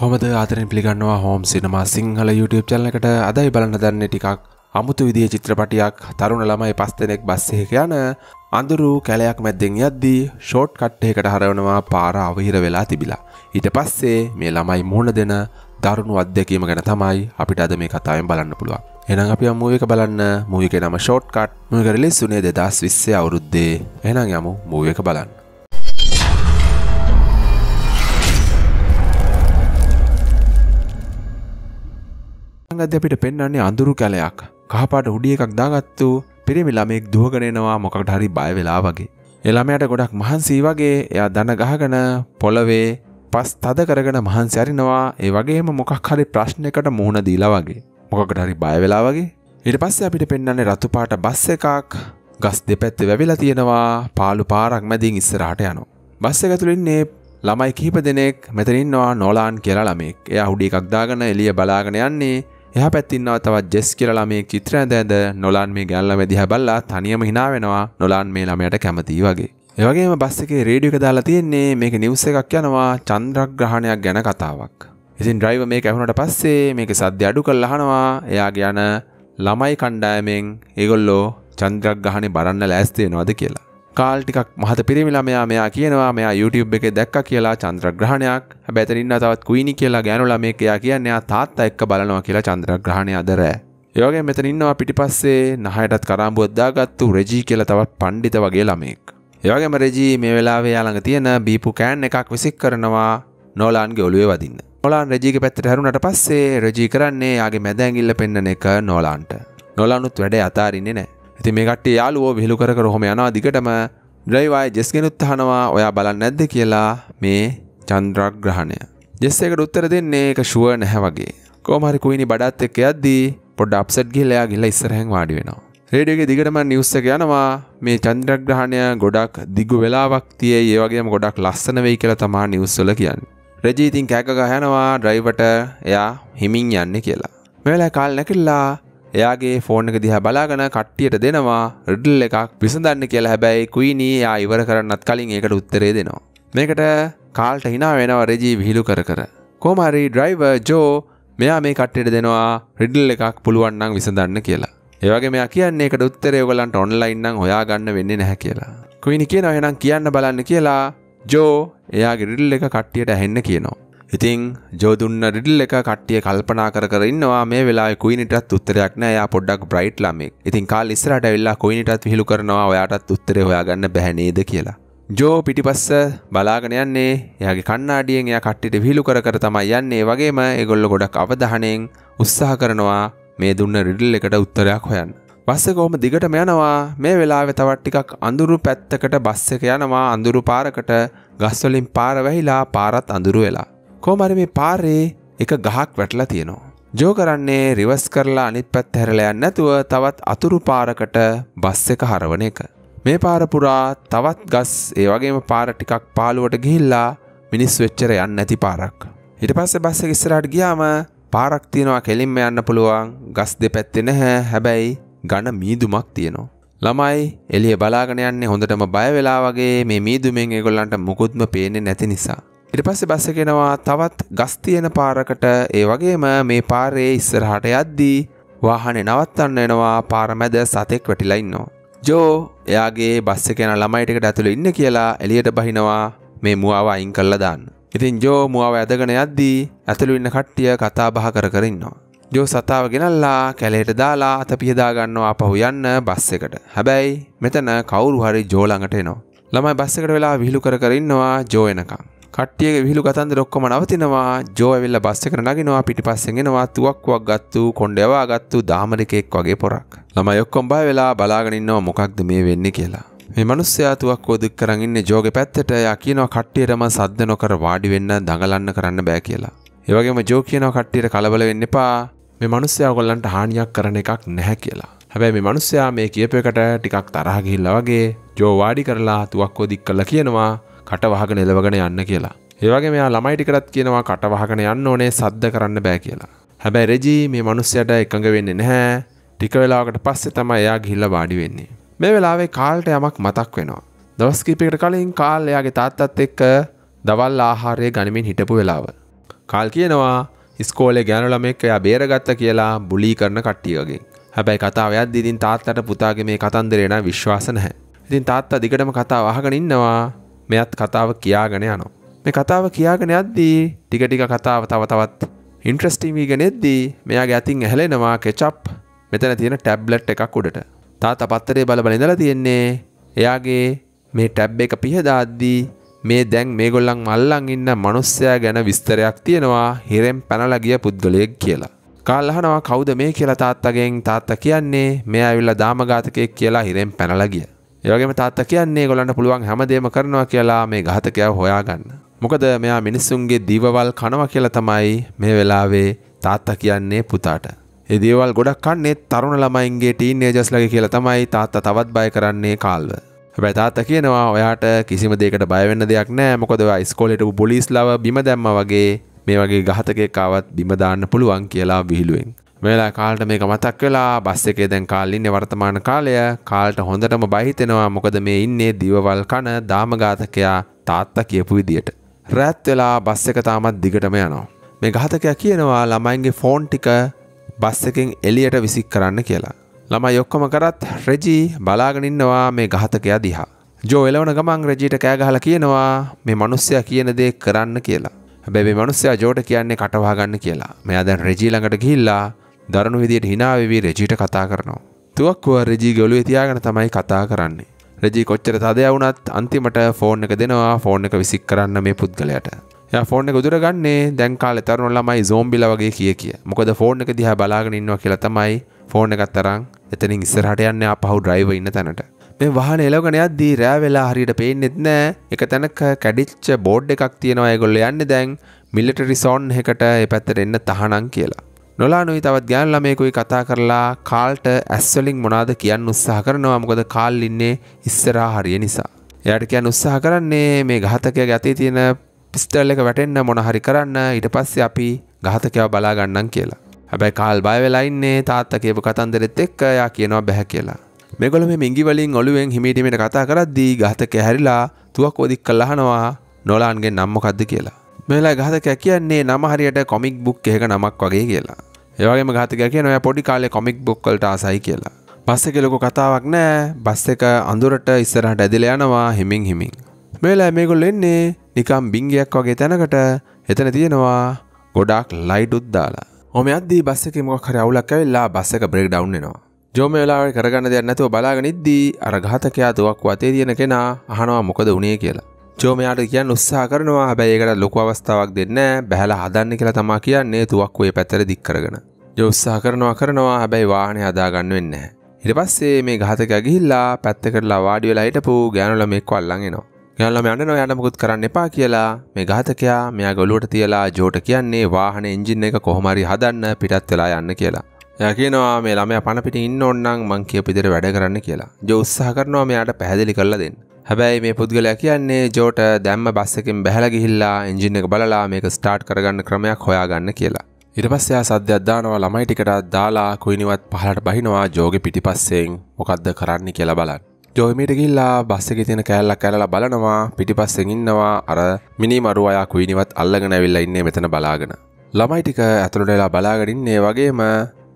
කොමද ආතරෙන් පිළිගන්නවා හෝම් සිනමා සිංහල YouTube චැනලකට අදයි බලන්න දන්න ටිකක් අමුතු විදිහ චිත්‍රපටියක් තරුණ ළමයි පස් දෙනෙක් බස්සෙක යන අඳුරු කැලයක් මැද්දෙන් යද්දී ෂෝට් කට්ටයකට හරවනවා පාර අවහිර වෙලා තිබිලා. ඊට පස්සේ මේ ළමයි මුහුණ දෙන දරුණු අත්දැකීම ගැන තමයි අපිට අද මේ කතාවෙන් බලන්න පුළුවන්. එනම් අපි අමුව එක බලන්න මූවික නම ෂෝට්කට් මක රිලිස්සුනේ දෙදස් විස්සය අවුරුද්දේ එනම් යමු මූව එක බලන්න අද අපිට පෙන්න්නේ අඳුරු කැලයක් කහපාට උඩිය එකක් දාගත්තු පිරිමි ළමෙක් දුවගෙනෙනවා මොකට හරි බය වෙලා වගේ. එළමයට ගොඩක් මහන්සී වගේ එයා දන ගහගන පොළවේ පස් තද කරගෙන මහන්සි අරිනවා ඒ වගේම මොකක් හරි ප්‍රශ්නයකට මුහුණ දීලා වගේ. මොකකට හරි බයවෙලා වගේ ඉට පස්සේ අපිට පෙන්න්නේ රතුපාට බස්ස එකක් ගස් දෙපැත්ත වැවිලා තියෙනවා පාලු පාරක් මැදින් ඉස්සරහට යනු. බස්ස ඇතුළින්නේ ළමයි කිහිප දෙනෙක් මෙතනින්වා නොලාන් කියලා ළමෙක් එය හුඩි එකක්දාගන එලිය බලාගෙන යන්නේ එහ පැත්තින්නවා තවත් ජෙස් කියලමේ චිත්‍ර ඇද ඇද නොලාන් මේ ගැල්ල මැදිහ බල්ලා තනියම හිනාවෙනවා නොලාන් මේ ළමයට කැමතිී වගේ. එවගේම බස්සකේ රේඩියක දාලා තියෙන්නේ මේක නිවස එකක් යනවා චන්ද්‍රග්‍රහණයක් ගැන කතාවක්. ඉතින් ඩ්‍රයිව මේක ඇහුණට පස්සේ මේක සද්‍ය අඩු කල් අහනවා එයා ගැන ළමයි කණ්ඩායමෙන් ඒගොල්ලෝ චන්ද්‍රක් ගහනේ බරන්න ලෑස්තියෙනවාද කියලා. කාල් ටිකක් මහත පිරිමිලා මෙයා මෙයා කියනවා මෙයා YouTube එකේ දැක්ක කියලා චන්ද්‍රග්‍රහණයක්. හැබැයි එතන ඉන්න තවත් කුයිනි කියලා ගෑනු ළමයෙක් එයා කියන්නේ එයා තාත්තා එක්ක බලනවා කියලා චන්ද්‍රග්‍රහණය අද රෑ. ඒ වගේම මෙතන ඉන්නවා පිටිපස්සේ නහයටත් කරාඹුවක් දාගත්තු රෙජී කියලා තවත් පඬිත වගේ ළමයෙක්. ඒ වගේම රෙජී මේ වෙලාවේ යාළඟ තියෙන බීපු කෑන් එකක් විසික් කරනවා නෝලාන්ගේ ඔළුවේ වදින්න. නොලාන් රජීක පැත්තට හැරුණට පස්සේ රජී කරන්නේ යාගේ මැදැගිල්ල පෙන්න්න එක නොලාන්ට නොලානුත් වැඩ අතාරින්නේ නෑ ඇති මේකට යාලුවෝ විහිලු කර හොම යනවා දිගටම ඩ්‍රයිවායි ජෙස්ගෙනුත් හනවා ඔයා බලන්න නැද්ද කියලා මේ චන්ද්‍රග්‍රහණය ජෙස්සේකට උත්තර දෙන්නේ එක ශුව නැහැ වගේ කෝමහරි කුයිනි බඩත් එක්ක යද්දී පොඩ්ඩ අප්සට් ගිහලා ගිහලා ඉස්සරහෙන් වාඩි වෙනවා. රේඩියෝගේ දිගටම නිවුස් එක යනවා මේ චන්ද්‍රග්‍රහණය ගොඩක් දිගු වෙලාවක් තියේ ඒ වගේම ගොඩක් ලස්සන වෙයි කියලා තමයි නිවුස් වල කියන්නේ. රජීතින් කෑකග හැනවා ඩ්‍රයිවට එයා හිමින් යන්න කියලා. මෙවෙලා කාල් නැකිල්ලා එයාගේ ෆෝර්න එක දිහ බලාගන කට්ටියට දෙනවා රිඩල් එකක් විසඳන්න කියලා හැබැයි කුයිනී යා ඉවර කරන්නත් කලින් ඒකට උත්තරේ දෙනවා. මේකට කාල්ට හිනා වෙනවා රෙජී විහිලු කර කර. කෝමරි ඩ්‍රයිව ජෝ මෙයා මේ කට්ටට දෙනවා රිඩල් එකක් පුළුවන්නම් විසඳන්න කියලා. ඒවගේ මෙයා කියන්නේ එකට උත්තරේ ඔගලන්ට ඔන්ලයින්නම් හොයාගන්න වෙන්නේ නැහැ කියලා. කුයිනි කියන එහෙනම් කියන්න බලන්න කියලා ජෝ එයාගේ රිල් එක කට්ටියට ඇහෙන්න කියනවා. ඉතින් ජෝදුන්න රිඩල් එක කට්ටිය කල්පනා කර ඉන්නවා මේ වෙලා කුයිනිටත් උත්තරයක් නෑ යා පොඩ්ඩක් බ්‍රයිට් ළමෙක්. ඉතින් කාල් ඉස්සරහට ඇවිල්ලා කුයිනිටත් විහිළු කරනවා ඔයාටත් උත්තරේ හොයාගන්න බැහැ නේද කියලා. ජෝ පිටිපස්ස බලාගෙන යන්නේ එයාගේ කණ්ණාඩියෙන් එයා කට්ටියට විහිළු කර කර තමයි යන්නේ. වගේම ඒගොල්ලෝ ගොඩක් අවධානයෙන් උත්සාහ කරනවා මේ දුන්න රිඩල් එකට උත්තරයක් හොයන්න. බස්ස කොහොම දිගට මෙයනවා මේ වෙලාවෙ තවත් ටිකක් අඳුරු පැත්තකට බස් එක යනවා අඳුරු පාරකට ගස්වලින් පාර වැහිලා පාරත් අඳුරු වෙලා. කෝමරි මේ පාරේ එක ගහක් වැටලා තියෙනවා. ජෝ කරන්නේ රිවස් කරලා අනිත් පැත්ත හැරලා යන්න නැතුව තවත් අතුරු පාරකට බස් එක හරවන එක. මේ පාර පුරා තවත් ගස් ඒ වගේම පාර ටිකක් පාළුවට ගිහිල්ලා මිනිස් වෙච්චර යන්න නැති පාරක්. ඊට පස්සේ බස් එක ඉස්සරහට ගියාම පාරක් තියෙනවා කෙලින්ම යන්න පුළුවන් ගස් දෙපැත්තේ නැහැ හැබැයි ගණ මීදුමක් තියෙනවා. ළමයි එළිය බලාගෙන යන්නේ හොඳටම බය වෙලා වගේ මේ මීදුමෙන් ඒගොල්ලන්ට මුකුත්ම පේන්නේ නැති නිසා. ඊට පස්සේ බස් එකෙනවා තවත් ගස් තියෙන පාරකට ඒ වගේම මේ පාරේ ඉස්සරහට යද්දී වාහනේ නවත්තන්න එනවා පාර මැද සතෙක් වැටිලා ඉන්නවා. ජෝ එයාගේ බස් එකේ යන ළමයි ටිකට ඇතුළේ ඉන්න කියලා එළියට බහිනවා මේ මුවාව අයින් කරලා දාන්න. ඉතින් ජෝ මුවාව ඇදගෙන යද්දී ඇතුළු ඉන්න කට්ටිය කතා බහ කර කර ඉන්නවා. ජෝ සතාව ගෙනල්ලා කැලේට දාලා අත පිහදාගන්නවා අපහු යන්න බස් එකට. හැබැයි මෙතන කවුරු හරි ජෝ ළඟට එනවා. ළමයි බස් එකට වෙලා විහිළු කර කර ඉන්නවා ජෝ එනකම්. කට්ටියගේ විහිළු ගතන්දර ඔක්කොම නවතිනවා. ජෝ ඇවිල්ලා බස් එකට නගිනවා පිටිපස්සෙන් එනවා තුවක්කුවක් ගත්තු කොණ්ඩයවා ගත්තු දාමරිකෙක් වගේ පොරක්. ළමයි ඔක්කොම බය වෙලා බලාගෙන ඉන්නවා මොකක්ද මේ වෙන්නේ කියලා. මේ මනුස්සයා තුවක්කුව දුක් කරන් ඉන්නේ ජෝගේ පැත්තට. එයා කියනවා කට්ටියටම සද්ද නොකර වාඩි වෙන්න දඟලන්න කරන්න බෑ කියලා. ඒ වගේම ජෝ කියනවා කට්ටියට කලබල වෙන්න එපා. මේ මනුස්සයා ගොල්ලන්ට හානියක් කරන එකක් නැහැ කියලා. හැබැයි මේ මනුස්සයා මේ කියප එකට ටිකක් තරහගිහිල්ල වගේ ජෝ වාඩි කරලා තුවක්කෝ දික් කල්ලා කියනවා කට වහගෙන එලවගෙන යන්න කියලා. ඒවගේ මෙයා ළමයිටිකරත් කියනවා කට වහගෙන යන්න ඕනේ සද්ද කරන්න බෑ කියලා. හැබැයි රෙජී මේ මනුස්සයට එකඟ වෙන්නේ නැහැ ටික වෙලාවකට පස්සේ තමයි එයා ගිහිල්ලා වාඩි වෙන්නේ. මේ වෙලාවේ කාල්ට යමක් මතක් වෙනවා. දවස් කිහිපයකට කලින් කාල් එයාගේ තාත්තත් එක්ක දවල් ආහාරය ගනිමින් හිටපු වෙලාව. කාල් කියනවා ස්කෝලේ ගෑනු ළමෙක් එයා බේරගත්ත කියලා බුලී කරන කට්ටියගෙන්. හැබැයි කතාව යද්දී ඉතින් තාත්තට පුතාගේ මේ කතන්දරේ නම් විශ්වාස නැහැ. ඉතින් තාත්තා දිගටම කතාව අහගෙන ඉන්නවා. මෙයත් කතාව කියාගෙන යනවා. මේ කතාව කියාගෙන යද්දී ටික ටික කතාව තව තවත් ඉන්ට්‍රස්ටිං වීගෙන එද්දී මෙයාගේ අතින් ඇහැලෙනවා කෙචප් මෙතන තියෙන ටැබ්ලට් එකක් උඩට. තාත්තා පත්තරේ බල බල ඉඳලා තියෙන්නේ එයාගේ මේ ටැබ් එක පිහදාද්දී මේ දැන් මේගොල්ලන් මල්ලන් ඉන්න මනුස්සයා ගැන විස්තරයක් තියෙනවා හිරෙන් පැනලගිය පුද්ගලයෙක් කියලා. කල්හනවා කවුද මේ කියලා තාත්තගෙන් තාත්ත කියන්නේ මේ ඇවිල්ල දාමගාතකයෙක් කියලා හිරෙන් පැනලගිය. ඒවගේම තාත්ත කියන්නේ ගොලන්න පුළුවන් හැමදේම කරනවා කියලා මේ ගාතකයක් හොයාගන්න. මොකද මෙයා මිනිස්සුන්ගේ දීවවල් කනව කියලා තමයි මේ වෙලාවේ තාත්තා කියන්නේ පුතාට. එදේවල් ගොඩක් කන්නේ තරුණ ළමයින්ගේ ටීන් ඒජස්ලගේ කියලා තමයි තාත්තා තවත් බය කරන්නේ කාල්ව. බැතාත්ත කියනවා ඔයාට කිසිම දෙකට බයවෙන්න දෙයක් නෑ මොකද ස්කෝලට පොලිස් ලව බිම දැම්ම වගේ මේ වගේ ගහතකෙක්කාවත් බිමදාන්න පුළුවන් කියලා විහිළුවෙන්. මෙලා කාල්ට මේක මතක් වෙලා බස් එකේ දැන් කාල්ලින්න වර්තමාන කාලය කාල්ට හොඳටම බහිතෙනවා මොකද මේ ඉන්නේ දිවවල් කන දාමඝාතකයා තාත්තා කියපු විදියට. රැත් වෙලා බස් එක තාමත් දිගටම යනවා. මේ ගහතකයා කියනවා ළමයින්ගේ ෆෝන් ටික බස් එකෙන් එලියට විසික් කරන්න කියලා. ළමයි ඔක්කොම කරත් රෙජී බලාගෙන ඉන්නවා මේ ඝාතකයා දිහා. ජෝ එලවන ගමන් රෙජීට කෑ ගහලා කියනවා මේ මිනිස්සයා කියන දේ කරන්න කියලා. හැබැයි මේ මිනිස්සයා ජෝට කියන්නේ කටවහ ගන්න කියලා. මෙයා දැන් රෙජී ළඟට ගිහිල්ලා දරුණු විදියට hina වෙවි රෙජීට කතා කරනවා. තුවක්කුව රෙජී ගොළුවේ තියාගෙන තමයි කතා කරන්නේ. රෙජී කොච්චර තදය වුණත් අන්තිමට ෆෝන් එක දෙනවා ෆෝන් එක විසික් කරන්න මේ පුද්ගලයාට. යා ෆෝන් එක උදුරගන්නේ දැන් කාලේ තරුණ ළමයි සෝම්බිලා වගේ කිය කිය. මොකද ෆෝන් එක දිහා බලාගෙන ඉන්නවා කියලා තමයි ෆෝන් එකත් තරම් එතනින් ඉස්සරහට යන්න අපහු ඩ්‍රයිව ඉන්න තැනට මේ වාහන එලවගෙන යද්දී රෑ වෙලා හරියට පේන්නෙත් නෑ එක තැනක කැඩිච්ච බෝඩ් එකක් තියෙනවා ඒගොල්ලෝ යන්නේ දැන් මිලිටරි සෝන් එකට ඒ පැත්තට එන්න තහනම් කියලා නොලානුයි තවත් ගෑන් ළමයෙකුයි කතා කරලා කාල්ට ඇස්වලින් මොනාද කියන්න උත්සාහ කරනවා මොකද කාල් ඉන්නේ ඉස්සරහා හරිය නිසා එයාට කියන්න උත්සාහ කරන්නේ මේ ඝාතකයාගේ අතේ තියෙන පිස්ටල් එක වැටෙන්න මොන හරි කරන්න ඊට පස්සේ අපි ඝාතකයාව බලා ගන්නම් කියලා හැබැයි කාල් බය වෙලයින්නේ තාත්ත කියපු කතන්දරෙත් එක්ක යා කියනවා බැහැ කියලා. මේගොල්ලෝ මේ මිංගි වලින් ඔලුවෙන් හිමීටීමේට කතා කරද්දී ඝාතකයා හැරිලා තුවක් ඔදික් කළා අහනවා නොලාන්ගේ නම මොකද්ද කියලා. මේලා ඝාතකයා කියන්නේ නම හරියට කොමික් බුක් එකක නමක් වගේ කියලා. ඒ වගේම ඝාතකයා කියනවා එයා පොඩි කාලේ කොමික් බුක් වලට ආසයි කියලා. බස් එක ලොකු කතාවක් නෑ බස් එක අඳුරට ඉස්සරහට ඇදිලා යනවා හිමින් හිමින්. මේලා මේගොල්ලෝ එන්නේ නිකම් බිංගයක් වගේ තැනකට එතන තියෙනවා ගොඩාක් ලයිට් උද්දාලා. ඔමයද බස්සක මොක්හර අවුලක් ඇවෙල්ලා බස්සක බ්‍රෙක් ඩවන්නවා ජෝම වෙලාවට කරගන්න දෙයක් නැතුව බලාගෙනනිද්දී අරගහතකයා තුවක් වතේ තියෙන කෙනා අහනවා මොකද උනේ කියලා ජෝමයාට කියන්න උත්සා කරනවා හැබැයි ඒකට ලොකු අවස්ථාවක් දෙන්න බැහල හදන්න කියලා තමා කියන්නේ තුවක් ඔය පැත්තර දික් කරගෙන යොත්සා කරනවා කරනවා හැබැයි වාහනය හදාගන්න වෙන්න. ඉට පස්සේ මේ ගහතක ගිහිල්ලා පැත්තකටලා වාඩි වෙලා හිටපු ගෑනුල මෙක්වල්ලඟෙනවා. යාලම යන්න ඔයාට මුකුත් කරන්න එපා කියලා මේ ඝාතකයා මෙයා ගොලුවට තියලා ජෝට කියන්නේ වාහන එන්ජින් එක කොහොමරි හදන්න පිටත් වෙලා යන්න කියලා. එයා කියනවා මේ ළමයා පණ පිටින් ඉන්න ඕනනම් මං කියපු විදිහට වැඩ කරන්න කියලා. ජෝ උත්සාහ කරනවා මෙයාට පැහැදිලි කරලා දෙන්න. හැබැයි මේ පුද්ගලයා කියන්නේ ජෝට දැම්ම බස් එකෙන් බැහැලා ගිහිල්ලා එන්ජින් එක බලලා මේක ස්ටාර්ට් කරගන්න ක්‍රමයක් හොයාගන්න කියලා. ඉට පස්සයා සද්‍යයක් දානවා ළමයි ටිකට දාලා කුයිනිවත් පහලට බහිනවා ජෝගෙ පිටිපස්සෙන් මොකක්ද කරන්න කියලා බලන්න. ජොයමීට ගිල්ලා බස්සක තියෙන කෑල්ලක් කැලලා බලනවා පිටිපස්සෙන් ඉන්නවා අර මිනි මරුවයා කුයිනිවත් අල්ලගෙන ඇවිල්ලා ඉන්නේ මෙතන බලාගෙන. ළමයි ටික ඇතුළට වෙලා බලාගෙන ඉන්නේ වගේම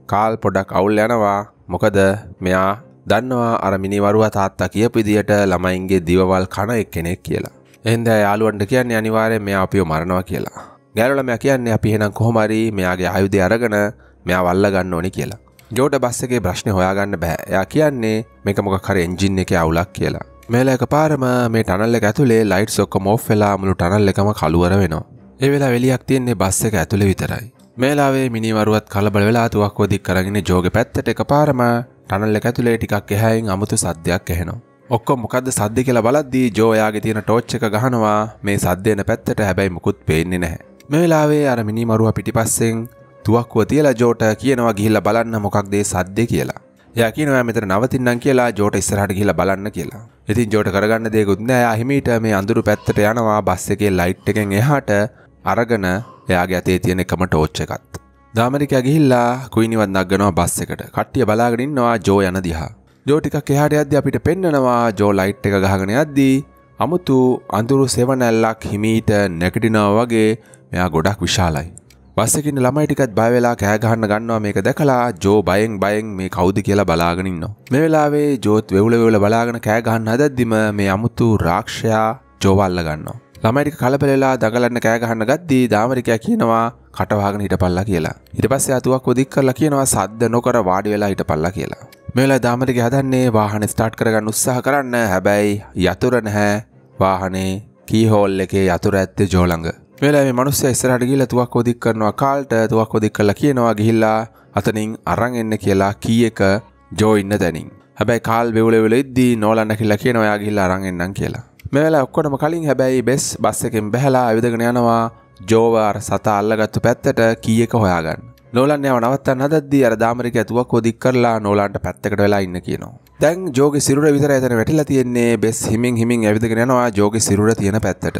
කාල් පොඩක් අවුල් යනවා. මොකද මෙයා දන්නවා අර මිනි මරුවා තාත්තා කියපු විදියට ළමයින්ගේ දිවවල් කන එක්කෙනෙක් කියලා. එහෙනම් යාළුවන්ට කියන්නේ අනිවාර්යෙන් මෙයා අපිව මරනවා කියලා. ගෑනු ළමයා කියන්නේ අපි එහෙනම් කොහොම හරි මෙයාගේ ආයුධය අරගෙන මෙයා වල්ලා ගන්න ඕනේ කියලා. ජෝට බස්සගේ ප්‍රශ්න හොයාගන්න බෑ එයා කියන්නේ මේක මොක කර එන්ජින් එක අවුලක් කියලා මේලා එක පාරම මේ ටනල්ල ඇතුලේ ලයිට් සොක්ක මෝ් වෙලා මුළු ටනල් එකම කළුවර වෙනවා ඒ වෙලා වෙලියක් තියෙන්නේ බස්ස එක ඇතුළේ විතරයි මේලාවේ මිනිවරුවත් කලබල වෙලා තුවක් ොදික් කරගෙන ජෝග පැත්තට එක පාරම ටනල්ල ඇතුලේ ටිකක් එහැයින් අමුතු සද්‍යයක් එහෙනවා ඔක්කො මොකද සද්දි කියලා බලද්දී ජෝයාගේ තියෙන ටෝච්චක ගහනවා මේ සද්දයන පැත්තට හැබැයි මුකුත් පේන්නේ නැහැ. මේ වෙලාවේ අර මිනිමරුව පිටිපස්සෙන් තුවක්කුව තියලා ජෝට කියනවා ගිහිල්ල බලන්න මොකක්දේ සද්ද කියලා යකිනවා මෙතර නවතින්නම් කියලා ජෝට ඉස්සරහට ගිහිල්ලා බලන්න කියලා. ඉතින් ජෝට කරගන්න දෙයක්වත් නෑ. අහිමීට මේ අඳුරු පැත්තට යනවා බස් එකේ ලයිට් එකෙන් එහාට අරගෙන එයාගේ අතේ තියෙන එකම ටෝච් එකත්. දාමරිකා ගිහිල්ලා කුයිනිවත් නගනවා බස් එකට. කට්ටිය බලාගෙන ඉන්නවා ජෝ යන දිහා. ජෝ ටිකක් එහාට යද්දී අපිට පෙන්නනවා ජෝ ලයිට් එක ගහගෙන යද්දී අමුතු අඳුරු සෙවණැල්ලක් හිමීට නැගිටිනවා වගේ මෙයා ගොඩක් විශාලයි. බස්සකින්න ළමයි ටිකත් බය වෙලා කෑ ගහන්න ගන්නවා මේක දැකලා ජෝ බයෙන් බයෙන් මේ කවුද කියලා බලාගෙන ඉන්නවා. මේ වෙලාවේ ජෝත් වෙවුල වෙවුල බලාගෙන කෑ ගහන්න හදද්දිම මේ අමුතු රාක්ෂයා ජෝව අල්ල ගන්නවා. ළමයි ටික කලබලලා දඟලන්න කෑ ගහන්න ගද්දී දාමරිකයා කියනවා කටවාගෙන හිටපල්ලා කියලා. ඊට පස්සේ අතුවක් ඔදික් කරලා කියනවා සද්ද නොකර වාඩි වෙලා හිටපල්ලා කියලා. මේ වෙලාවේ දාමරිකයා හදන්නේ වාහනේ ස්ටාර්ට් කරගන්න උත්සාහ කරන්න. හැබැයි යතුර නැහැ. වාහනේ කීහෝල් එකේ යතුර ඇත්තේ ජෝළඟ. වෙලේ මනුස්්‍ය ඉස්සරහට ගිල්ල තුවක් ොදික් කරනවා කාල්ට තුවක් ොදික් කලා කියනවා ගිහිල්ලා අතනින් අරන් එන්න කියලා කී එක ජෝඉන්න දැනින් හැබැයි කාල් වෙවලවෙල ඉද්දී නෝලන්න කියලා කියන ඔයා ගිල්ල අරන් එන්නම් කියලා මෙවෙලා ඔක්කොටම කලින් හැබැයි බෙස් බස් එකෙන් බැහලා ඇවිදගෙන යනවා ජෝවාර් සතා අල්ලගත්තු පැත්තට කී එක හොයාගන්න නෝලන් යව නවත්තන්න හදද්දී අර දාමරික ඇතුවක් හොදික් කරලා නෝලන්ට පැත්තකට වෙලා ඉන්න කියනවා. දැන් ජෝගේ සිරුර විතර ඇතන වැටිලා තියෙන්නේ බෙස් හිමින් හිමින් ඇවිදගෙන යනවා ජෝගේ සිරුර තියෙන පැත්තට.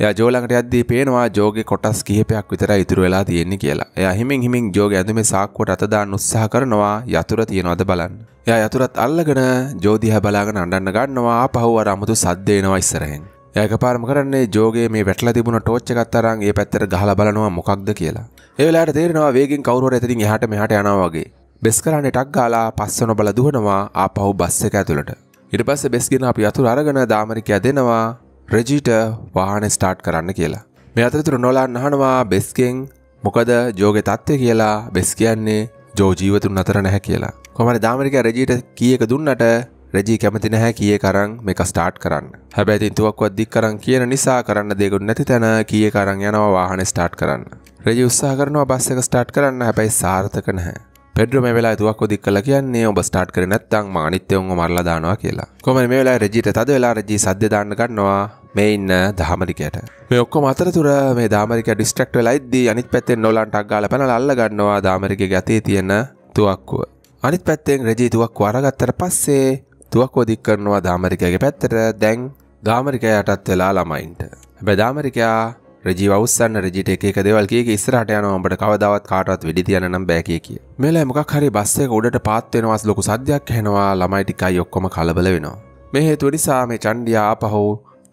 එයා ජෝලඟට යද්දී පේනවා ජෝගේ කොටස් කිහිපයක් විතර ඉතුරු වෙලා තියෙන්නේ කියලා. එයා හිමින් හිමින් ජෝගේ ඇඳුමේ සාක්කුවට අත දාන්න උත්සාහ කරනවා යතුරු තියනවද බලන්න. එයා යතුරත් අල්ලගෙන ජෝ දිහා බලාගෙන අඬන්න ගන්නවා. ආපහු අර අමුතු සද්ද එනවා ඉස්සරහෙන්. එයා එකපාරම කරන්නේ ජෝගේ මේ වැටලා තිබුණ ටෝච් එකත් අරන් ඒ පැත්තට ගහලා බලනවා මොකක්ද කියලා. ඒවෙලාට තේරෙනවා වේගෙන් කවුරුවර ඇතින් එහට මෙහට යනවාගේ බෙස් කරන්න ටක් ගාලා පස්සන බල දුහනවා ආපහු බස්ස එක ඇතුළට ඉට පස්ස බෙස්ගෙන අපි අතුර අරගෙන දාමරිකය දෙනවා රජීට වාහන ස්ටාර්ට් කරන්න කියලා මේ අතරතුර නොලා අහනවා බෙස්කෙන් මොකද ජෝග තත්ත්ය කියලා බෙස් කියන්නේ ජෝජීවතුන් අතර නැහැ කියලා කොමට දාමරික රජීට කියක දුන්නට රජී කැමති නැහැ කිය කරන් මේක ස්ටාර්ට් කරන්න හැබැතින් තුවක්වත් දික් කරන් කියන නිසා කරන්න දෙකුන් නැති තැන කිය කරන් යනවා වාහන ස්ටාර්ට් කරන්න රජ උත්සා කරනවා බස් එක ස්ටාර්ට් කරන්න හැබැයි සාර්ථක නැහැ. පෙඩ්‍රෝ මේ වෙලාවේ තුවක්කු දික් කළා කියන්නේ ඔබ ස්ටාර්ට් කරේ නැත්නම් මම අනිත් එවුන්ව මරලා දානවා කියලා. කොහොමද මේ වෙලාවේ රජීට තද වෙලා රජී සද්ද දාන්න ගන්නවා මේ ඉන්න දහමරිකයට. මේ ඔක්කොම අතරතුර මේ දාමරික ඩිස්ට්‍රැක්ට් වෙලා ඉද්දී අනිත් පැත්තෙන් නොලන්ට අක් ගාලා පැනලා අල්ල ගන්නවා දාමරිකගේ අතේ තියෙන තුවක්කුව. අනිත් පැත්තෙන් රජී තුවක්කුව අරගත්තට පස්සේ තුවක්කුව දික් කරනවා දාමරිකගේ පැත්තට දැන් දාමරිකයටත් වෙලා ළමයින්ට. හැබැයි දාමරිකයා රජී වස්සන්න රජිට එක දෙවල් කිය ඉස්රට යනවාඹට කවදවත් කාටත් වෙඩි තියනම් බැකිය කිය මෙලා මොකක් හරි බස්සයක උඩට පාත්වෙනවස් ලොකු සද්‍යයක් හෙනවා ළමයිටිකයි ඔක්කොම කලබල වෙනවා මෙහෙ තුනිසා මේ චන්ඩියා පහෝ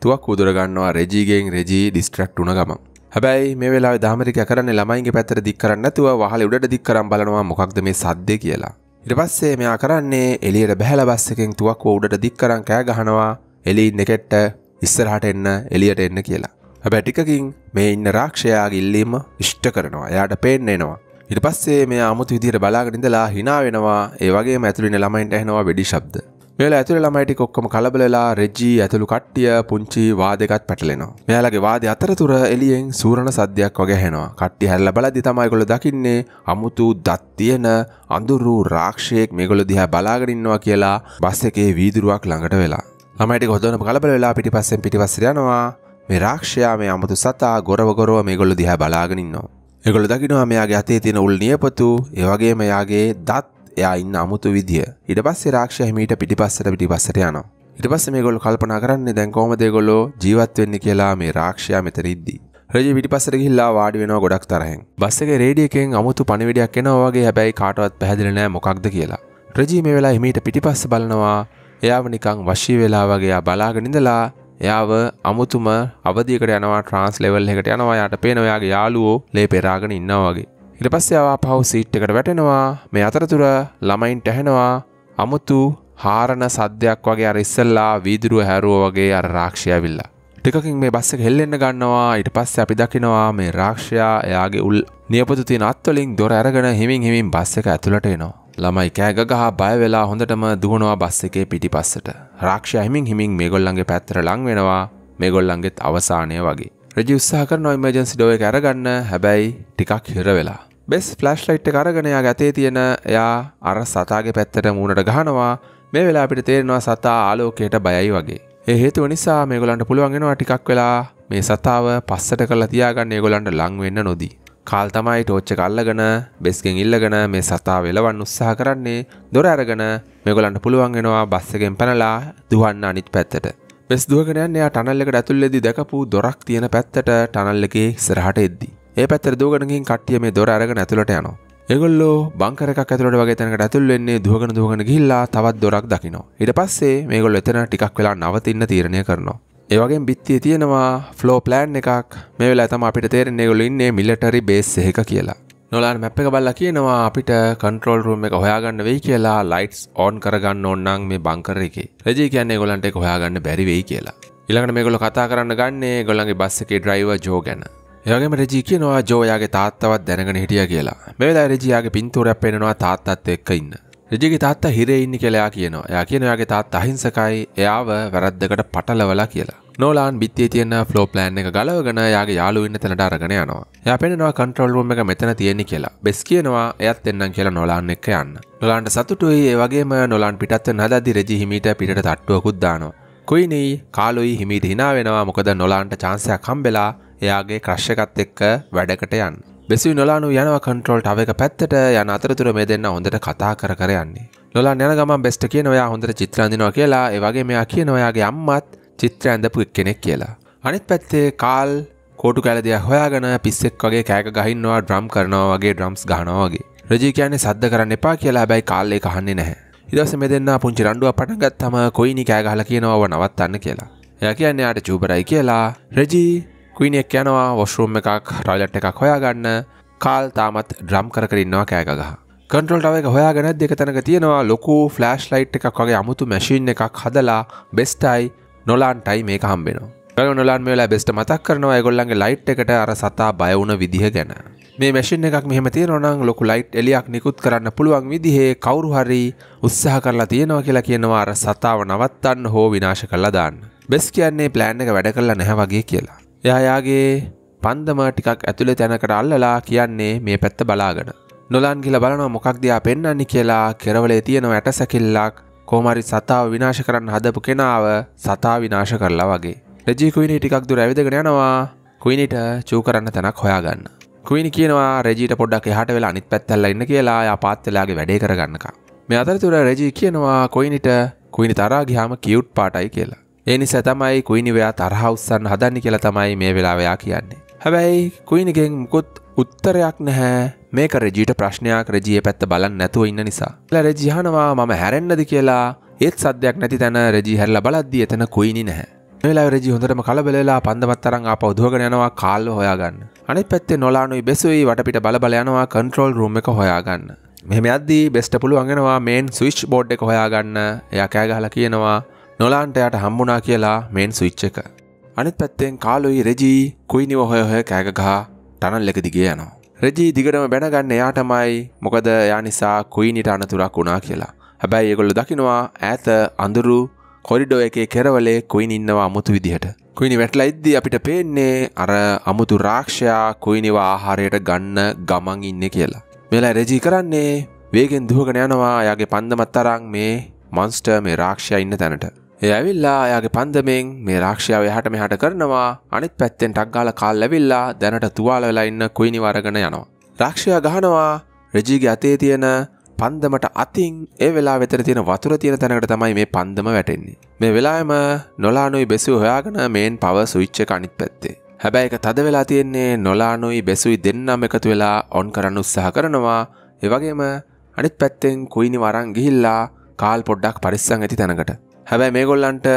තුවක් උදුරගන්නවා රජීගෙන් රජී ඩිස්ට්‍රක්් වුන ගම හැබැයි මේ වෙලා ධමරික කරන ළමයිගේ පැතර දික් කරන්නතුව වහල උඩට දික් කරම් බලනවා මොකක්ද මේ සද්ද කියලා ඉරපස්සේ මෙයා කරන්නේ එලියට බැහල බස්සකෙන් තුවක් උඩට දික් කරං කෑ ගහනවා එලි නෙකෙට්ට ඉස්සරහට එන්න එලියට එන්න කියලා හැබැ ටිකකින් මේ ඉන්න රාක්ෂයාගේ ඉල්ලීම ඉෂ්ට කරනවා එයාට පේන්නේෙනවා ඉට පස්සේ මේ අමුතු විදිර බලාගනිඳලා හිනාවෙනවා ඒවගේ ඇතුලින ළමයින්ට ඇහනවා වැඩි ශබ්ද මේලා ඇතුළ ළමයිටි කොක්කම කලබලලා රෙජ්ජී ඇතුළු කට්ටිය පුංචි වාදකත් පැටලෙනවා. මෙයාලගේ වාද අතරතුර එලියෙන් සූරණ සද්‍යයක් වගේ හෙනවා. කට්ටි හැල්ල බලද්දි තමයි ඒගොල්ලෝ දකින්නේ අමුතු දත් තියෙන අඳුරු රාක්ෂයෙක් මේගොල්ලෝ දිහා බලාගෙන ඉන්නවා කියලා බස් එකේ වීදුරුවක් ළඟට වෙලා. ළමයිටි හොදවන කලබල වෙලා පිටිපස්සෙන් පිටිපස්සට යනවා. මේ රාක්ෂයා මේ අමුතු සතා ගොරවගොරව මේ ගොල්ල දිහ බලාගෙනන්නවා. එගොල දකිනවා මෙයාගේ අතේ තියෙන උල් නියපතු ඒවගේ මෙයාගේ දත් එයා ඉන්න අමුතු විදිිය ඉඩ පස්සේ රාක්ෂය හිමීට පිටිපස්සට පිටිපස්සට යනවා. ඉට පස්ස මේ ගොල්ල කල්පනා කරන්නේ දැන් කෝමදේගොල්ලෝ ජීවත් වෙන්න කියලා මේ රාක්ෂයා මෙතරිද්දි. රජ පිටිපස්සට ගිහිල්ලා වාඩි වෙනවා ගොඩක් තරහෙන්. බස් එකේ රේඩිය එකෙන් අමුතු පණිවිඩයක් එනවා වගේ හැබැයි කාටවත් පැහැදිලි නෑ මොකක්ද කියලා. රජී මේ වෙලාව හිමීට පිටිපස්ස බලනවා. එයාව නිකන් වශී වෙලා වගේ ආ බලාගෙන ඉඳලා එයාව අමුතුම අවදිකට යනවා ට්‍රන්ස් ලෙවල් එකට යනවා යාට පේන ඔයාගේ යාළුවෝ ලේ පෙරාගෙන ඉන්නවා වගේ ඉට පස්සේවා පහු සීට් එකට වැටෙනවා මේ අතරතුර ළමයින්ට ඇහෙනවා අමුතු හාරණ සද්‍යයක් වගේ අර ඉස්සල්ලා වීදුරුව හැරුව වගේ අර රාක්ෂය විල්ලා. ටිකකින් මේ බස්සක හෙල්ලෙන්න ගන්නවා ඊට පස්සේ අපි දකිනවා මේ රාක්ෂයා එයාගේ උල් නියපොතු තියෙන අත්වලින් දොර අරගෙන හිමින් හිමින් බස් එක ඇතුළට එනවා. ළමයි කෑග ගහ බය වෙලා හොඳටම දුවනවා බස් එකේ පිටිපස්සට. රාක්ෂ හිමින් හිමින් මේගොල්ලන්ගේ පැත්තර ලං වෙනවා මේගොල්ලන්ගෙත් අවසානය වගේ රජ උත්සාහ කරන ඉමජන්සි ඩෝය කරගන්න හැබැයි ටිකක් හිර වෙලා බෙස් ෆලස්් ලයිට් කරගනයා ගතේ තියෙන එයා අර සතාගේ පැත්තට මූුණට ගහනවා මේ වෙලා අපිට තේරෙනවා සතා ආලෝකයට බයයි වගේ ඒ හේතුව නිසා මේගොලන්ට පුළුවන්ගෙනවා ටිකක් වෙලා මේ සතාව පස්සට කලා තියාගන්න ඒගොලන්ට ලංවෙන්න නොදී කාල් තමයි ටෝච්ච කල්ලගෙන බෙස්ගෙන් ඉල්ලගෙන මේ සතා වෙලවන් උත්සාහ කරන්නේ දොර අරගෙන මෙගොලන්ට පුළුවන් වෙනවා බස්සගෙන් පැනලා දුවන්න අනිත් පැත්තට. බෙස් දුවගෙන යන එයා ටනල් එකට ඇතුල්ලේදී දැකපු දොරක් තියෙන පැත්තට ටනල් එකේ ඉස්සරහට එද්දි. ඒ පැත්තට දුවගෙන ගින් කට්ටිය මේ දොර අරගෙන ඇතුළට යනවා. ඒගොල්ලෝ බංකර එකක් ඇතුළට වගේ තැනකට ඇතුල් වෙන්නේ දුවගෙන දුවගෙන ගිහිල්ලා තවත් දොරක් දකිනවා. ඊට පස්සේ මේගොල්ලෝ එතන ටිකක් වෙලා නවතින්න තීරණය කරනවා. ඒවගේ බිත්තිය තියෙනවා ෆ්ලෝ ප්ලෑන් එකක් මේලා තම අපිට තේරෙන්නේ ගොලු ඉන්නේ මිලටරි බේස් එක කියලා නොලාන් මැප් එක බල්ලා කියනවා අපිට කන්ට්‍රෝල් රූම් එක හොයාගන්න වෙයි කියලා ලයිට්ස් ඕන් කරගන්න ඕන්නම් මේ බංකර එකේ රජී කියන්නේ ගොලන්ට එක හොයාගන්න බැරි වෙයි කියලා ඊළඟට මේගොල්ලෝ කතා කරන්න ගන්නේ ගොල්ලන්ගේ බස් එකේ ඩ්‍රයිවර් ජෝ ගැන එයාගේම රජී කියනවා ජෝ යාගේ තාත්තවත් දැනගෙන හිටිය කියලා මේ වෙලාවේ රජී යාගේ පින්තූරයක් පෙන්නනවා තාත්තත් එක්ක ඉන්න රජගේ තාත්තා හිරේ ඉන්න කියලා කියනවා. එයා කියනවා එයාගේ තාත්තා අහිංසකයි. එයාව වැරද්දකට පටලවලා කියලා. නෝලාන් බිත්තිය තියන ෆලෝ ප්ලෑන් එක ගලවගෙන යාගේ යාළුවන්න තැනට අරගෙන යනවා ය පෙනවා කන්ට්‍රල්රුම් එක මෙතන තියෙන්නේ කියලා බෙස් කියනවා එයත් එන්නම් කියලා නොලාන් එක්ක යන්න නොලාන්ට සතුටුයි ඒවගේම නොලාන් පිටත් නදදි රජි හිමීට පිට තට්ටුවකුද්දානවා කුයිනී කාලුයි හිමීට හිනාවෙනවා මොකද නොලාන්ට චාන්සයක් කම්බෙලා එයාගේ ක්‍රශ්්‍යකත් එක්ක වැඩකට යන්න බෙසි නොලානු යනව කන්ට්‍රෝල් අව එක පැත්තට යන අතරතුර මේ දෙන්න හොඳට කතා කර කරයන්නේ නොලා යන ගම බෙස්ට කියන ඔයා හොඳට චිත්‍රන්දිනවා කියලා ඒවගේ මෙයා කියන ඔයාගේ අම්මත් චිත්‍ර ඇඳපු එක්කෙනෙක් කියලා. අනිත් පැත්තේ කාල් කෝටු කැල දෙයක් හොයාගෙන පිස්සෙක් වගේ කෑක ගහින්නවා ඩ්‍රම් කරනවා වගේ ඩ්‍රම්ස් ගානවාගේ රජී කියන්නේ සද්ද කරන්න එපා කියලා හැබැයි කාල්ලේ කහන්නේ නැහැ. ඉදස මෙ දෙන්න පුංචි රණ්ඩුව පටගත් තම කොයිනි කෑගහල කියනවව නවත්තන්න කියලා. එය කියන්නේ අට චූපරයි කියලා රජී කුයිනෙක් යනවා වොස්රුම් එකක් රජට් එකක් හොයාගන්න කාල් තාමත් ඩ්‍රම් කරකරන්නවා කෑගහ කටල්ටාව එක හොයාගැත් දෙක තැනක තියෙනවා ලොකු ෆලෑෂ් ලයිට් එකක් වගේ අමුතු මැශීන් එකක් හදලා බෙස්ටයි නොලාන්ටයි මේක හම්බෙනවා නොලාන් වෙලා බෙස්ට මතක් කරනවා ගොල්ලන්ගේ ලයිට් එකට අර සතා බයවුන විදිහ ගැන මේ මැසින් එකක් මෙහම තියෙනවනම් ලොකු ලයිට් එලියක් නිකුත් කරන්න පුළුවන් විදිහේ කවුරු හරි උත්සාහ කරලා තියෙනවා කියලා කියනවා අර සතාව නවත්තන්න හෝ විනාශ කරලා දාන්න. බෙස් කියන්නේ ප්ලෑන් එක වැඩ කරලා නැහැ වගේ කියලා. එයායාගේ පන්දම ටිකක් ඇතුළේ තැනකට අල්ලලා කියන්නේ මේ පැත්ත බලාගෙන. නොලන් කියලා බලනවා මොකක් දයා පෙන්වන්නේ කියලා කෙරවලේ තියෙන ඇටසැකිල්ලක් කෝමරි සතාව විනාශ කරන්න හදපු කෙනාව සතා විනාශ කරලා වගේ. රජී කුයිනි ටිකක් දුර ඇවිදගෙන යනවා කුයිනිට චූ කරන්න තැනක් හොයාගන්න. කුයිනි කියනවා රජීට පොඩ්ඩක් එහට වෙලා අනිත් පැත්තැල්ල ඉන්න කියලා යා පාත්තලාගේ වැඩේ කරගන්නක. මේ අතරතුර රජී කියනවා කොයිනිට කුයිනි තරා ගිහාම කියුට් පාටයි කියලා. ඒ නිසා තමයි කුයිනි ඔයා තරහ උස්සන්න හදන්නේ කියලා තමයි මේ වෙලාව එයා කියන්නේ. හැබැයි කුයිනිගෙන් මුකුත් උත්තරයක් නැහැ මේක රජීට ප්‍රශ්නයක් රජිය පැත්ත බලන්න නැතුව ඉන්න නිසා රජිහනවා මම හැරෙන්න්නද කියලා ඒත් සද්‍යයක් නැති තැන රජි හැල්ල බලද්දී එතන කුයිනි නැහැ ලා රජි හොඳටම කලබලලා පන්දවත්තරන් අප උදුවගෙන යනවා කාල්ල හොයාගන්න අනි පැත්තේ නොලානුයි බෙසුයි වටපිට බලබල යනවා කන්ට්‍රෝල් රූම එක හොයාගන්න මෙහම අද්දී බෙස්ට පුළු අගෙනවා මේන් සවිච් බෝඩ් එක හොයාගන්න යකෑගහල කියනවා නොලාන්ටයට හම්බුනා කියලා මේන් සවිච්ච එක අනිත් පැත්තෙන් කාලොයි රෙජී කුයිනිව හොය හොය කෑගගහ ටනල් එක දිගේ යනවා. රෙජී දිගටම බැනගන්න එයාටමයි මොකද යා නිසා කුයිනිට අනතුරක් වුණා කියලා. හැබැයි ඒගොල්ල දකිනවා ඈත අඳුරු කොරිඩෝ එකේ කෙරවලේ කුයින් ඉන්නවා අමුතු විදිහට. කුයිනි වැටලා ඉද්දි අපිට පේන්නේ අර අමුතු රාක්ෂයා කුයිනිව ආහාරයට ගන්න ගමන් ඉන්න කියලා. මෙලා රෙජී කරන්නේ වේගෙන් දුවගෙන යනවා යාගේ පන්දමත් තරම් මේ මන්ස්ටර් මේ රාක්ෂයා ඉන්න තැනට. එය ඇවිල්ලා එයාගේ පන්දමෙන් මේ රාක්ෂාව එහට මෙහට කරනවා අනිත් පැත්තෙන් ටක් ගාල කාල් ඇවිල්ලා දැනට තුවාල වෙලා ඉන්න කුයිනි වරගෙන යනවා. රාක්ෂයා ගහනවා රජීගේ අතේ තියෙන පන්දමට අතින් ඒ වෙලා වෙතර තියෙන වතුර තියෙන තැනකට තමයි මේ පන්දම වැටෙන්නේ. මේ වෙලාම නොලානුයි බෙසු හොයාගෙන මේන් පව සුවිච්ච කනිත් පැත්තේ. හැබැයි එක තද වෙලා තියෙන්නේ නොලානුයි බෙසුයි දෙන්නම් එකතු වෙලා ඔන් කරන්න උත්සාහ කරනවා ඒවගේම අනිත් පැත්තෙන් කුයිනි වරන් ගිහිල්ලා කාල් පොඩ්ඩක් පරිස්සං ඇති තැනකට හැබැයි මේගොල්ලන්ට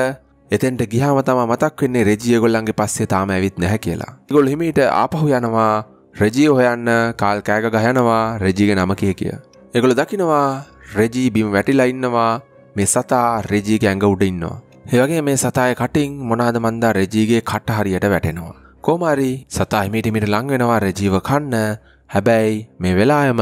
එතෙන්ට ගිහාම තම මතක් වෙන්නේ රෙජිය ගොල්ලන්ගේ පස්සේ තාම ඇවිත් නැහැ කියලා. ගොල් හිමිට ආපහු යනවා රෙජී හොයන්න කාල් කෑග ගහනවා රෙජිග නම කිය කිය. එකොළ දකිනවා රෙජී බිම් වැටිලයින්නවා මේ සතා රෙජීග ඇඟ උඩඉන්නවා. ඒවගේ මේ සතාය කටින් මොනාද මන්දා රෙජීගේ කට හරියට වැටෙනවා. කෝමරි සතා හිමිටිමිට ලංවෙනවා රෙජීව කන්න හැබැයි මේ වෙලායම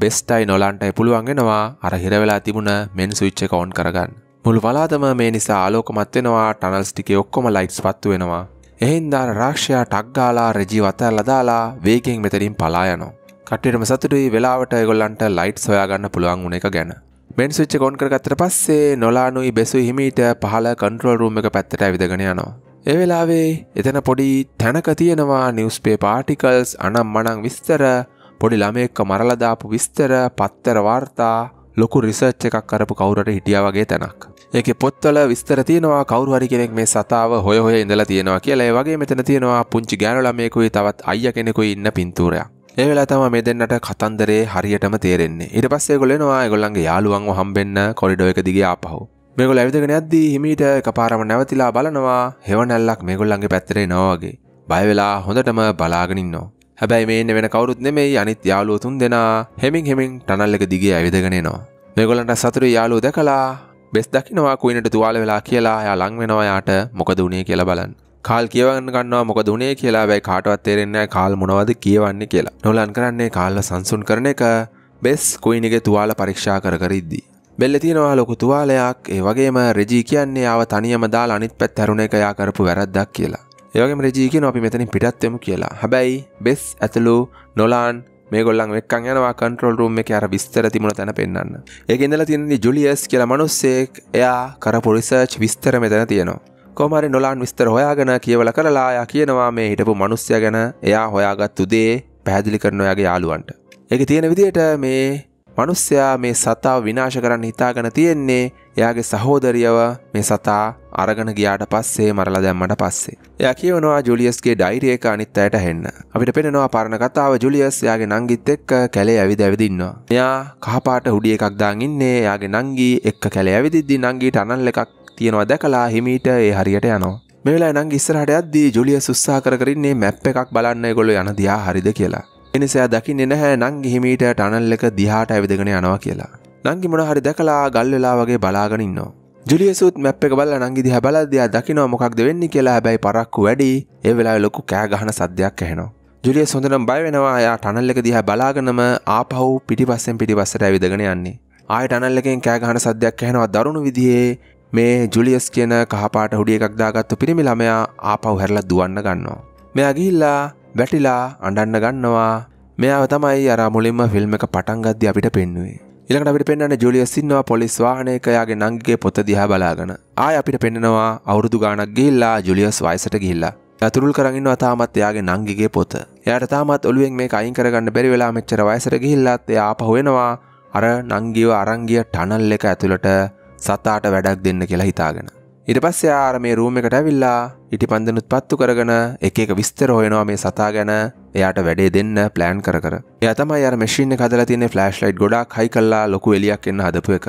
බෙස්ටයි නොලන්ටයි පුළුවන්ගෙනවා අර හිරවෙලා තිබුණ මෙන් සුවිච්ච කෝන් කරගන්න. මුළු වලාදම මේ නිසා ආලෝකමත් වෙනවා ටනල්ස් ටික ඔක්කොම ලයිට්ස් පත්තු වෙනවා. එහෙන්දා රාක්ෂයා ටක්ගාලා රජී වතල් ලදාලා වේගෙන් මෙතරින් පලා යනවා. කට්ටියටම සතුටුයි වෙලාවට ඒගොල්ලන්ට ලයිට් සොයාගන්න පුළුවන් වුණ එක ගැන. මෙන් සුච්ච කොන් කරගත්තට පස්සේ නොලානුයි බෙසු හිමීට පහළ කන්ට්‍රෝල් රූම් එක පැත්තට ඇවිදගෙන යනවා. ඒ වෙලාවේ එතන පොඩි තැනක තියෙනවා නිවස්පේ පාටිකල්ස් අනම් මනං විස්තර පොඩි ළමයෙක්ක මරලදාපු විස්තර පත්තර වාර්තා ලොකු රිසර්ච් එකක් කරපු කවුරට හිටිය වගේ තැනක් ඒක පොත්වල විස්තර තියෙනවා කවරුහරි කෙනෙක් මේ සතාව හොය හොය ඉඳලා තියෙනවා කියලා ඒ වගේ මෙතන තියෙනවා පුංචි ගෑනුළමයෙකුයි තවත් අයිය කෙනෙකුයි ඉන්න පින්තූරයක් ඒවෙලා තම මේ දෙන්නට කතන්දරේ හරියටම තේරෙන්නේ ඉට පස්සේ ගොලෙනවා ගොල්ලන්ගේ යාළුවන්ව හම්බෙන්න කොරිඩෝ එක දිගේ ආපහු මෙගොල ඇවිදගෙන ඇද්දී හිමීට කපාරම නැවතිලා බලනවා හෙවනැල්ලක් මෙගොල්ලන්ගේ පැත්තරේ නොවගේ බයවෙලා හොඳටම බලාගෙනින් නෝ හැබැයි මේ වෙන කවරුත් නෙමෙයි අනිත් යාලුවතුන් දෙනා හෙමින් හෙමින් ටනල් එක දිගේ ඇවිදගෙනනවා. මෙගොලන්ට සතුර යාලෝ දැකලා බෙස් දකිනවා කුයිනට තුවාල වෙලා කියලා යා ලං වෙනවායාට මොකද උනේ කියලා බලන්. කාල් කියවන්න ගන්නවා මොකද උනේ කියලා බැයි කාටවත් තේරෙන්නේ කාල් මොනවද කියවන්නේ කියලා. නොලන් කරන්නේ කාල්ව සංසුන් කරන එක බෙස් කුයිනගේ තුවාල පරීක්ෂා කර කර ඉද්දී. බෙල්ල තියෙනවා ලොකු තුවාලයක් ඒ වගේම රෙජී කියන්නේ ආව තනියම දාලා අනිත් පැත්ත හැරුණ එක යා කරපු වැරද්දක් කියලා. ඒගේ රජීකන අපි මෙතනින් පිටත්යමු කියලා හැබැයි බෙස් ඇතලූ නොලාන් ගොල්ලන් එක් යනවා කන්ට්‍රල් රුම් එක අර විස්තර තිබුණ තැන පෙන්න්න ඒ ඉඳල තින්නේ ජුලියස් කියල මනුස්සෙක් එයා කර පොරිසර්ච් විස්තර මෙතැන තියෙනවා කොමරි නොලාන් විස්තර හොයාගෙන කියවල කරලායා කියනවා මේ හිටපු මනුස්්‍ය ගැන එයා හොයාගත් තුදේ පැහැදිලි කරන ඔයාගේ යාළුවන්ට එක තියෙන විදියට මේ මනුස්සයා මේ සතාව විනාශ කරන්න හිතාගෙන තියෙන්නේ එයාගේ සහෝදරියව මේ සතා අරගෙන ගියාට පස්සේ මරලා දැම්මට පස්සේ. එයා කියවනවා ජුලියස්ගේ ඩයිරිය එක අනිත් අයට හෙන්න. අපිට පෙනෙනවා පරණ කතාව ජුලියස් යාගේ නංගිත් එක්ක කැලේ ඇවිද ඇවිදින්නවා. එයා කහපාට හුඩිය එකක් දාන් ඉන්නේ යාගේ නංගී එක්ක කැලේ ඇවිදිද්දි නංගීට අනල් එකක් තියෙනවා දැකලා හිමීට ඒ හරියට යනවා. මෙවෙලා නංගි ඉස්සරහට යද්දී ජුලියස් උත්සාහ කරකරින්නේ මැප් එකක් බලන්න ඒගොල්ලෝ යන දියා හරිද කියලා. එනිසා දකින්න නැහැ නංගි හිමීට ටනල් එක දිහාට ඇවිදගෙන යනවා කියලා. නංගි මොන හරි දැකලා ගල් වෙලා වගේ බලාගෙනන්නවා. ජුලියසුත් මැප් එක බල නංගි දිහ බලද්‍යයා දකිනව මොකක්ද වෙන්න කියලා හැබැයි පරක්කු වැඩි ඒ වෙලා ලොකු කෑ ගහන සද්‍යයක් ඇහෙනවා. ජුලිය සොඳනම් බය වෙනවා යා ටනල් එක දිහා බලාගෙනම ආපහු පිටිපස්සෙන් පිටිපස්සට ඇවිදගෙන යන්නේ. ආය ටනල් එකෙන් කෑ ගහන සද්‍යයක් ඇහෙනවා දරුණු විදිහේ මේ ජුලියස් කියන කහපාට හුඩිය එකක් දාගත්තු පිරිමි ළමයා ආපහු හැරලා දුවන්න ගන්නවා. මෙයා ගිහිල්ලා වැටිලා අඩන්න ගන්නවා මෙයා තමයි අර මුලින්ම ෆිල්ම් එක පටන්ගද්දි අපිට පෙන්නුවේ ඉළඟට අපිට පෙන්න්න ජුලියස්සින්නවා පොලිස් වාහනයකයාගේ නංගේ පොත දිහා බලාගෙන ආය අපිට පෙන්නවා අවුරුදු ගානක් ගිල්ලා ජුලියස් වයිසට ගිල්ලා ඇතුරුල් කරගන්න අතාමත් එයාගේ නංගිගේ පොත එයට තාමත් ඔලුවෙන් මේ අයින් කරගන්න බැරි වෙලා මෙච්චර වයසර ගිහිල්ලත් එයා පහුවෙනවා අර නංගිව අරංගිය ටනල් එක ඇතුළට සතාට වැඩක් දෙන්න කියලා හිතාගෙන ඉට පස්සේ ආර මේ රූම එකට ඇවිල්ලා ඉටි පන්දනුත් පත්තු කරගෙන එක එක විස්තර හොයනවා මේ සතා ගැන එයාට වැඩේ දෙන්න ප්ලෑන් කර යතම අර මශින කදල තින ෆලෑශ් ලයිට් ගොඩක් හයි කල්ලා ලොකු එලියක් එන්න හදපු එක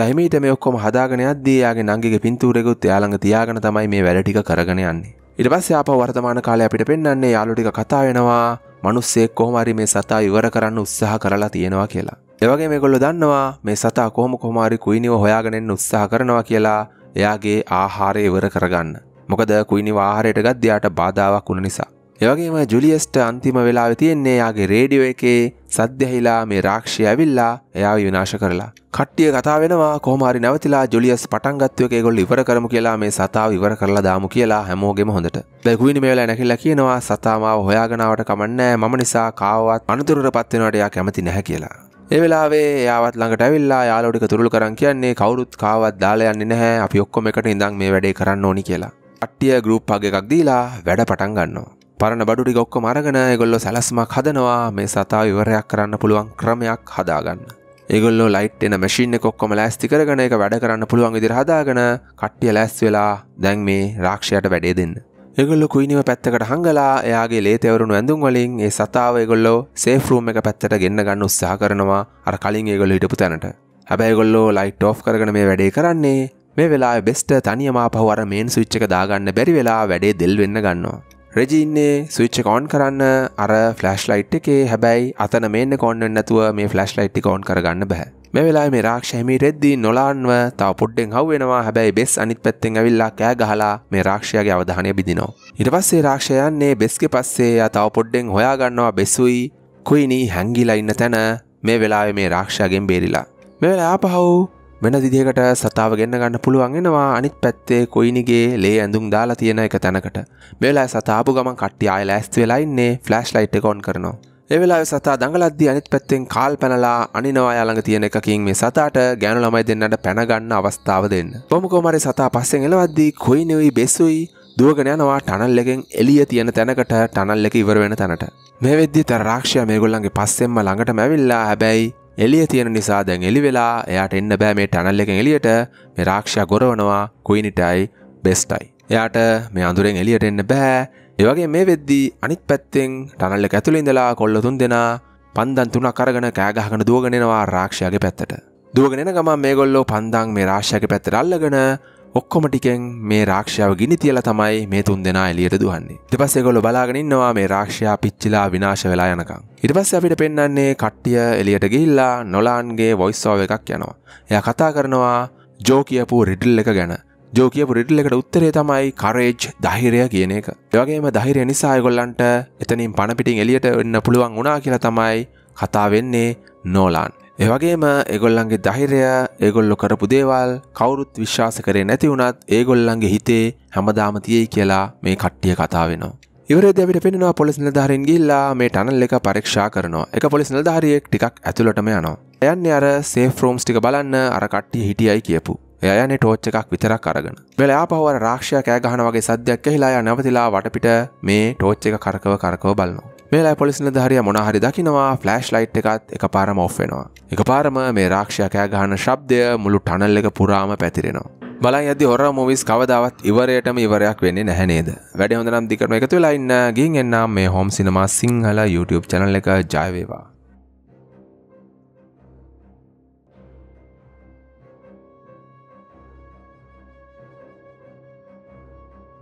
යහිමීට මේ ඔක්කොම හදාගෙන අදයාගේ නංගේ පින්තුරෙකුත් යාළඟ තියාගෙන තමයි මේ වැඩටික කරගෙන යන්නේ. ඉට පස්ස අප වර්තමාන කාලය අපිට පෙන්න්නේ යාලුටික කතා වෙනවා මනුස්සේ කොහමරි මේ සතා ඉවර කරන්න උත්සාහ කරලා තියෙනවා කියලා. එවගේ මේගොල්ල දන්නවා මේ සතා කොහොම කොමාරි කුයිනිව හොයාගෙනෙන් උත්සාහ කරනවා කියලා එයාගේ ආහාරය ඉවර කරගන්න. මොකද කුයිනි වාහරයට ගත් දෙයාට බාධාවක් වුණ නිසා. ඒවගේම ජුලියස්ට අන්තිම වෙලාව තියෙන්නේ යාගේ රේඩියෝ එකේ සද්‍යහිලා මේ රාක්ෂය ඇවිල්ලා එයා විනාශ කරලා කට්ටිය කතා වෙනවා කොහමරි නැවතිලා ජුලියස් පටන්ගත්වක ගොල් ඉවර කරම කියලා මේ සතාව ඉවර කරලා දාමු කියලා හැමෝගෙම හොඳට දැකුවනි මේලා නැකිල්ල කියනවා සතාමාව හොයාගෙනාවට කමන්නෑ මම නිසා කාවත් අනතුරට පත්වෙනටයා කැමති නැහැ කියලා ඒ වෙලාවේ යාවත් ළඟට ඇවිල්ලා යාලෝටික තුරුල් කරන් කියන්නේ කවුරුත් කාවත් දාලා යන්නේ නැහැ අපි ඔක්කොම එකට ඉඳන් මේ වැඩේ කරන්න ඕනි කියලා. අට්ටිය ගෲප් වගේ එකක් දීලා වැඩ පටන් ගන්නවා. පරණ බඩු ටික ඔක්කොම අරගෙන ඒගොල්ලෝ සැලැස්මක් හදනවා මේ සතා විවරයක් කරන්න පුළුවන් ක්‍රමයක් හදාගන්න. ඒගොල්ලෝ ලයිට් එන මැෂින් එක ඔක්කොම ලෑස්ති කරගෙන එක වැඩ කරන්න පුළුවන් විදිහට හදාගෙන කට්ටිය ලෑස්ති වෙලා දැන් මේ රාක්ෂයට වැඩේ දෙන්න. එගොල්ල කුයිනිව පැත්තකට හංගලා එයාගේ ලේතවරුණු ඇඳුම් වලින් ඒ සතාව එගොල්ලෝ සේෆරූම් එක පැත්තට ගෙන්න්න ගන්න උත්සාහ කරනවා අර කලින් ඒගොල්ල හිටපු තැනට හැබැයිගොල්ලෝ ලයිට් ෝ් කරන මේ වැඩේ කරන්නේ මේ වෙලා බෙස්ට තනියමා පහුවර මේන් සුච්චක දාගන්න බැරි වෙලා වැඩේ දෙල් වෙන්න ගන්නවා. රෙජින්නේ සුච්ච කෝන් කරන්න අර ෆලස්් ලයිට් එකේ හැබැයි අතන මේන්න කොන්නෙන්නතුව මේ ෆලස්් ලයිට් කෝන් කරගන්න බැහැ මේ වෙලා මේ රාක්ෂයමි රෙද්දී නොලාන්ව තව පොඩ්ඩෙන් හව්වෙනවා හැබැයි බෙස් අනිත් පැත්තෙන් ඇවිල්ලා කෑ ගහලා මේ රාක්ෂයගේ අවධානය බිදිනවා. ඉට පස්සේ රාක්ෂයන්නේ බෙස්කෙ පස්සේ තව පොඩ්ඩෙන් හොයාගන්නවා බෙසුයි කුයිනී හැංගිලා ඉන්න තැන මේ වෙලාව මේ රාක්ෂයගෙන් බේරිලා. මෙ වෙලා ආපහව් වෙන දිදිකට සතාව ගෙන්න්න ගන්න පුළුවන්ගෙනවා අනිත් පැත්තේ කොයිනිගේ ලේ ඇඳුම් දාලා තියෙන එක තැනකට වෙලා සතාපු ගමන් කට්ටිය ආය ලෑස්ති වෙලායින්නේ ෆලස්් ලයිට් කොන් කරනවා එවෙලා සතා දඟලද්දි අනිත් පැත්තෙන් කාල් පැනලා අනිනවා යාළඟ තියෙන එකකින් මේ සතාට ගෑනු ළමයි දෙන්නට පැනගන්න අවස්ථාව දෙන්න. බොමුකෝමරි සතා පස්සෙන් එලවද්දී කොයි නෙවෙයි බෙසුයි දුවගෙන යනවා ටනල් එකෙන් එළිය තියෙන තැනකට ටනල් එක ඉවර වෙන තැනට. මේ වෙද්දි තර රාක්ෂයා මේගොල්ලන්ගේ පස්සෙන්ම ළඟට මැවිල්ලා හැබැයි එලිය තියෙන නිසා දැන් එලි වෙලා එයාට එන්න බෑ මේ ටනල් එකෙන් එලියට මේ රාක්ෂා ගොරවනවා කුයිනිටයි බෙස්ටයි. එයාට මේ අඳුරෙන් එලියට එන්න බෑ ඒවගේ මේ වෙද්දී අනිත් පැත්තෙන් ටනල්ල ඇතුළ ඉඳලා කොල්ල තුන් දෙෙන පන්දන් තුන කරගන කෑගහගන දුවගෙනවා රාක්ෂයාගේ පැත්තට. දුවගෙනෙන ගම මේ ගොල්ලෝ පන්දං මේ රාශ්‍යක පැත්තර අල්ලගෙන ඔක්කොම ටිකෙන් මේ රාක්ෂාව ගිනි තියල තමයි මේ තුන් දෙෙන එලියට දුවන්නේ දෙපස්සේ ගොල බලාගෙනන්නවා මේ රාක්ෂයා පිච්චිලා විනාශ වෙලා යනකං. ඉටපස්ස අපිට පෙන්න්නන්නේ කට්ටිය එලියට ගිල්ලා නොලාන්ගේ වොයිස්සෝව එකක් යනවා. එය කතා කරනවා ජෝ කියපු රිඩිල් එක ගැන ජෝ කියපු රිටල්ලකට උත්තරේ තමයි කරේජ් දහිරය කියන එක යවගේම දහිරය නිසා ගොල්ලන්ට එතනින් පණපිටින් එලියට වෙන්න පුළුවන් වුනා කියලා තමයි කතා වෙන්නේ නෝලාන් එවගේම ඒගොල්ලන්ගේ දහිරය ඒගොල්ලො කරපු දේවල් කවුරුත් විශ්වාස කරේ නැති වුණත් ඒගොල්ලන්ගේ හිතේ හැමදාම තියෙයි කියලා මේ කට්ටිය කතා වෙනවා. ඉවර දැවිට පෙනවා පොලිස් නිලධාරෙන් ගිල්ලා මේ ටනල් එක පරීක්ෂා කරනවා. එක පොලිස් නිලධාරියෙක් ටිකක් ඇතුළටම යනවා. එයන්නේ අර සේෆ් රෝම්ස් ටික බලන්න අර කට්ටිය හිටියයි කියපු. යයන ටෝච් එකක් විතරක් අරගෙන. වෙලා පහවර රාක්ෂය කෑ ගහන වගේ සද්‍යයක් හිලායා නැවතිලා වටපිට මේ ටෝච් එක කරකව කරකව බලනවා. මේලා පොලිසින ධරිය මොනහරි දකිනවා ෆලෑෂ් ලයිට් එකත් එක පාරම ඔෆ් වෙනවා. එක පාරම මේ රාක්ෂය කෑ ගහන ශබ්දය මුළු ටනල් එක පුරාම පැතිරෙනවා. බලන් ඇදදි හොර මොවිස් කවදාවත් ඉවරයටම ඉවරයක් වෙන්නේ නැහැනේද වැඩ හොඳනම් දිකරන එකතු වෙලා ඉන්න ගින් එන්නම් මේ හොම් සිනමා සිංහල YouTube චැනල් එක ජයවේවා